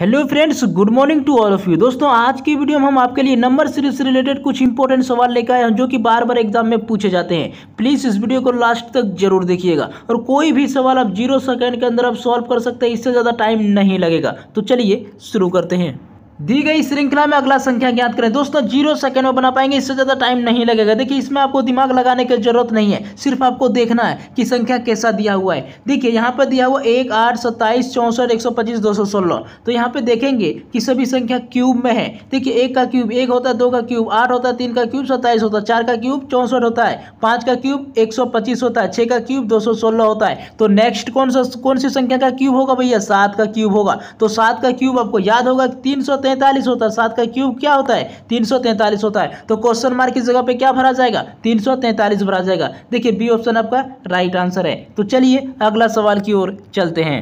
hello friends good morning to all of you दोस्तों आज की वीडियो में हम आपके लिए नंबर सीरीज से रिलेटेड कुछ इंपॉर्टेंट सवाल लेकर आए हैं जो कि बार बार एग्जाम में पूछे जाते हैं प्लीज़ इस वीडियो को लास्ट तक जरूर देखिएगा और कोई भी सवाल आप जीरो सेकेंड के अंदर आप सॉल्व कर सकते हैं इससे ज़्यादा टाइम नहीं लगेगा तो चलिए शुरू करते हैं दी गई श्रृंखला में अगला संख्या ज्ञात करें दोस्तों जीरो सेकंड में बना पाएंगे इससे ज़्यादा टाइम नहीं लगेगा देखिए इसमें आपको दिमाग लगाने की जरूरत नहीं है सिर्फ आपको देखना है कि संख्या कैसा दिया हुआ है देखिए यहाँ पर दिया हुआ एक आठ सत्ताईस चौंसठ एक सौ पच्चीस दो सौ सोलह तो यहाँ पर देखेंगे कि सभी संख्या क्यूब में है देखिए एक का क्यूब एक होता है दो का क्यूब आठ होता है तीन का क्यूब सत्ताईस होता है चार का क्यूब चौंसठ होता है पाँच का क्यूब एक सौ पच्चीस होता है छः का क्यूब दो सौ सोलह होता है तो नेक्स्ट कौन सा कौन सी संख्या का क्यूब होगा भैया सात का क्यूब होगा तो सात का क्यूब आपको याद होगा तीन सौ तैंतालीस होता है सात का क्यूब क्या होता है तीन सौ होता है तो क्वेश्चन मार्क की जगह पे क्या भरा जाएगा तीन सौ भरा जाएगा देखिए बी ऑप्शन आपका राइट आंसर है तो चलिए अगला सवाल की ओर चलते हैं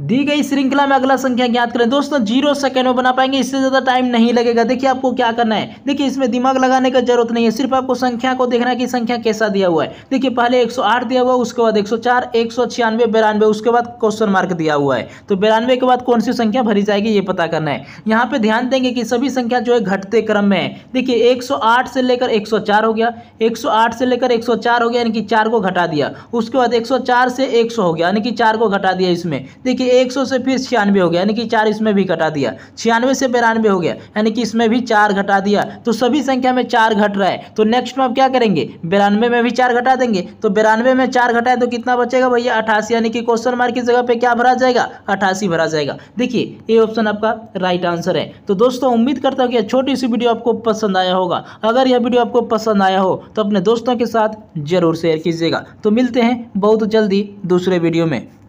दी गई श्रृंखला में अगला संख्या ज्ञात करें दोस्तों जीरो सेकेंड में बना पाएंगे इससे ज़्यादा टाइम नहीं लगेगा देखिए आपको क्या करना है देखिए इसमें दिमाग लगाने का जरूरत नहीं है सिर्फ आपको संख्या को देखना है कि संख्या कैसा दिया हुआ है देखिए पहले 108 दिया हुआ उसके बाद 104 एक सौ छियानवे बिरानवे उसके बाद क्वेश्चन मार्क दिया हुआ है तो बिरानवे के बाद कौन सी संख्या भरी जाएगी ये पता करना है यहाँ पर ध्यान देंगे कि सभी संख्या जो है घटते क्रम में है देखिए एक से लेकर एक हो गया एक से लेकर एक हो गया यानी कि चार को घटा दिया उसके बाद एक से एक हो गया यानी कि चार को घटा दिया इसमें देखिए देखिए एक सौ से फिर छियानवे हो गया यानी कि चार इसमें भी घटा दिया छियानवे से बिरानवे हो गया यानी कि इसमें भी चार घटा दिया तो सभी संख्या में चार घट रहा है तो नेक्स्ट में आप क्या करेंगे बिरानवे में भी चार घटा देंगे तो बिरानवे में चार घटाए तो कितना बचेगा भैया अठासी यानी कि क्वेश्चन मार्क की जगह पर क्या भरा जाएगा अठासी भरा जाएगा देखिए ये ऑप्शन आपका राइट आंसर है तो दोस्तों उम्मीद करता हूँ कि छोटी सी वीडियो आपको पसंद आया होगा अगर यह वीडियो आपको पसंद आया हो तो अपने दोस्तों के साथ जरूर शेयर कीजिएगा तो मिलते हैं बहुत जल्दी दूसरे वीडियो में